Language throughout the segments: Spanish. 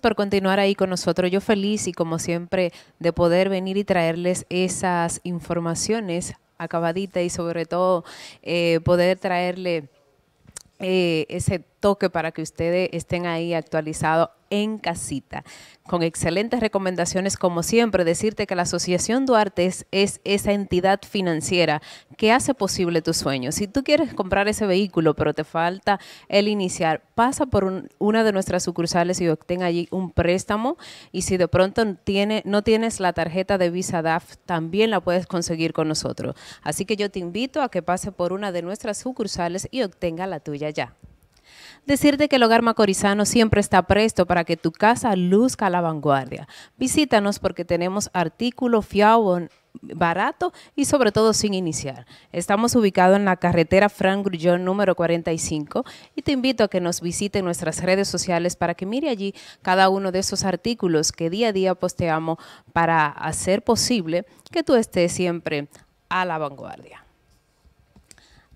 por continuar ahí con nosotros. Yo feliz y como siempre de poder venir y traerles esas informaciones acabaditas y sobre todo eh, poder traerle eh, ese toque para que ustedes estén ahí actualizados en casita, con excelentes recomendaciones como siempre. Decirte que la Asociación Duarte es, esa entidad financiera que hace posible tus sueños. Si tú quieres comprar ese vehículo, pero te falta el iniciar, pasa por una de nuestras sucursales y obtenga allí un préstamo. Y si de pronto tiene, no tienes la tarjeta de Visa DAF, también la puedes conseguir con nosotros. Así que yo te invito a que pase por una de nuestras sucursales y obtenga la tuya ya. Decirte que el Hogar Macorizano siempre está presto para que tu casa luzca a la vanguardia. Visítanos porque tenemos artículo fiado barato y sobre todo sin iniciar. Estamos ubicados en la carretera Frank Grullón número 45 y te invito a que nos visite en nuestras redes sociales para que mire allí cada uno de esos artículos que día a día posteamos para hacer posible que tú estés siempre a la vanguardia.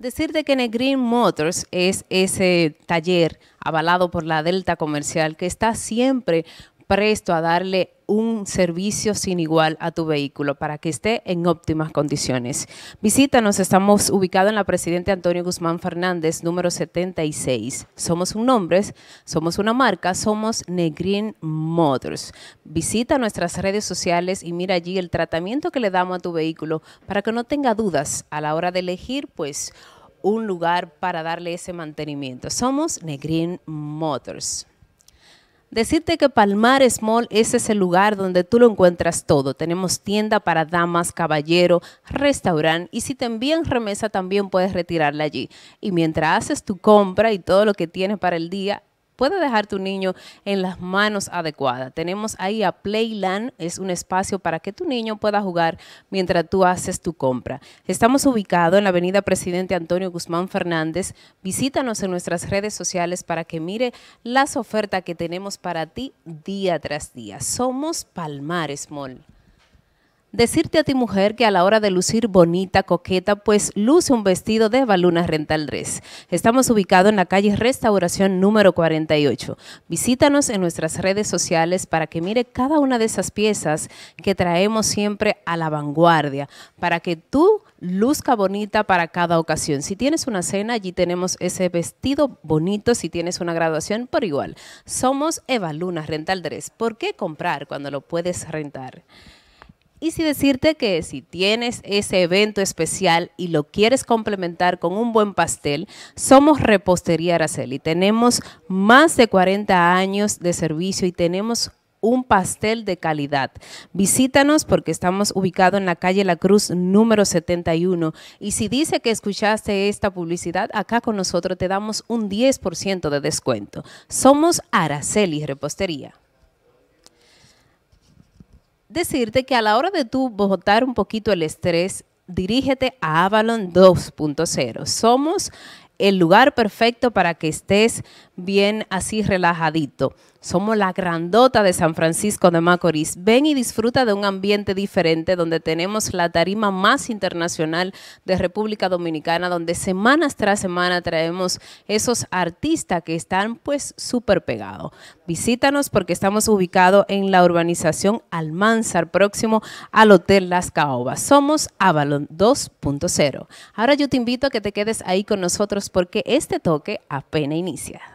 Decirte que Green Motors es ese taller avalado por la Delta Comercial que está siempre presto a darle un servicio sin igual a tu vehículo para que esté en óptimas condiciones. Visítanos, estamos ubicados en la Presidente Antonio Guzmán Fernández, número 76. Somos un nombre, somos una marca, somos Negrin Motors. Visita nuestras redes sociales y mira allí el tratamiento que le damos a tu vehículo para que no tenga dudas a la hora de elegir, pues un lugar para darle ese mantenimiento. Somos Negrin Motors. Decirte que Palmares Mall es el lugar donde tú lo encuentras todo. Tenemos tienda para damas, caballero, restaurante y si te envían remesa también puedes retirarla allí. Y mientras haces tu compra y todo lo que tienes para el día, puede dejar tu niño en las manos adecuadas. Tenemos ahí a Playland, es un espacio para que tu niño pueda jugar mientras tú haces tu compra. Estamos ubicados en la avenida Presidente Antonio Guzmán Fernández. Visítanos en nuestras redes sociales para que mire las ofertas que tenemos para ti día tras día. Somos Palmares Mall. Decirte a ti mujer que a la hora de lucir bonita, coqueta, pues luce un vestido de Evaluna Rental Dress. Estamos ubicados en la calle Restauración número 48. Visítanos en nuestras redes sociales para que mire cada una de esas piezas que traemos siempre a la vanguardia, para que tú luzca bonita para cada ocasión. Si tienes una cena, allí tenemos ese vestido bonito, si tienes una graduación, por igual. Somos Evaluna Rental Dress. ¿Por qué comprar cuando lo puedes rentar? Y si decirte que si tienes ese evento especial y lo quieres complementar con un buen pastel, somos Repostería Araceli. Tenemos más de 40 años de servicio y tenemos un pastel de calidad. Visítanos porque estamos ubicados en la calle La Cruz número 71 y si dice que escuchaste esta publicidad, acá con nosotros te damos un 10% de descuento. Somos Araceli Repostería decirte que a la hora de tú botar un poquito el estrés, dirígete a Avalon 2.0. Somos el lugar perfecto para que estés bien así relajadito. Somos la grandota de San Francisco de Macorís. Ven y disfruta de un ambiente diferente donde tenemos la tarima más internacional de República Dominicana, donde semanas tras semana traemos esos artistas que están pues súper pegados. Visítanos porque estamos ubicados en la urbanización Almanzar, próximo al Hotel Las Caobas. Somos Avalon 2.0. Ahora yo te invito a que te quedes ahí con nosotros porque este toque apenas inicia.